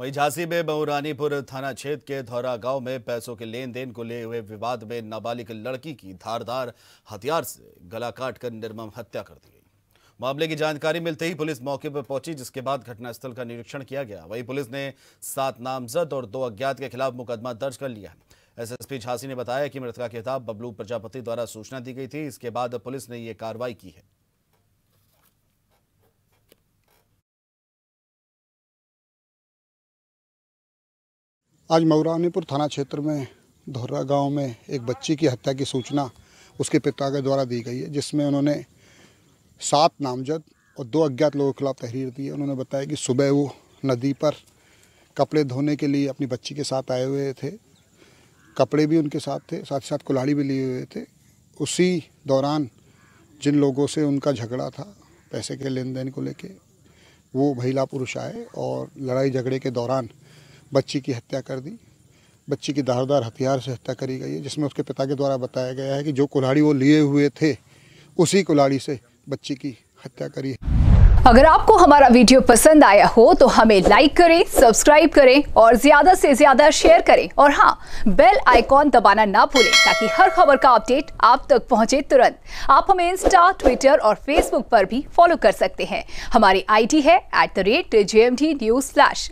वहीं झांसी में बहुरानीपुर थाना क्षेत्र के धौरा गांव में पैसों के लेन देन को ले हुए विवाद में नाबालिग लड़की की धारदार हथियार से गला काट कर निर्मम हत्या कर दी गई मामले की जानकारी मिलते ही पुलिस मौके पर पहुंची जिसके बाद घटनास्थल का निरीक्षण किया गया वहीं पुलिस ने सात नामजद और दो अज्ञात के खिलाफ मुकदमा दर्ज कर लिया एसएसपी झांसी ने बताया कि मृतका के खिताब बबलू प्रजापति द्वारा सूचना दी गई थी इसके बाद पुलिस ने ये कार्रवाई की है आज मऊरानीपुर थाना क्षेत्र में धोर्रा गांव में एक बच्ची की हत्या की सूचना उसके पिता के द्वारा दी गई है जिसमें उन्होंने सात नामजद और दो अज्ञात लोगों के खिलाफ तहरीर दी है उन्होंने बताया कि सुबह वो नदी पर कपड़े धोने के लिए अपनी बच्ची के साथ आए हुए थे कपड़े भी उनके साथ थे साथ साथ कुल्हाड़ी भी लिए हुए थे उसी दौरान जिन लोगों से उनका झगड़ा था पैसे के लेन देन को लेके वो महिला पुरुष आए और लड़ाई झगड़े के दौरान बच्ची की हत्या कर दी बच्ची की धारदार हथियार से हत्या करी गई है जिसमें उसके पिता के द्वारा बताया गया है कि जो कुल्हाड़ी वो लिए हुए थे उसी कुल्हाड़ी से बच्ची की हत्या करी है अगर आपको हमारा वीडियो पसंद आया हो तो हमें लाइक करें सब्सक्राइब करें और ज्यादा से ज्यादा शेयर करें और हाँ बेल आइकॉन दबाना ना भूलें ताकि हर खबर का अपडेट आप तक पहुंचे तुरंत आप हमें इंस्टा ट्विटर और फेसबुक पर भी फॉलो कर सकते हैं हमारी आईडी है at the rate J M D news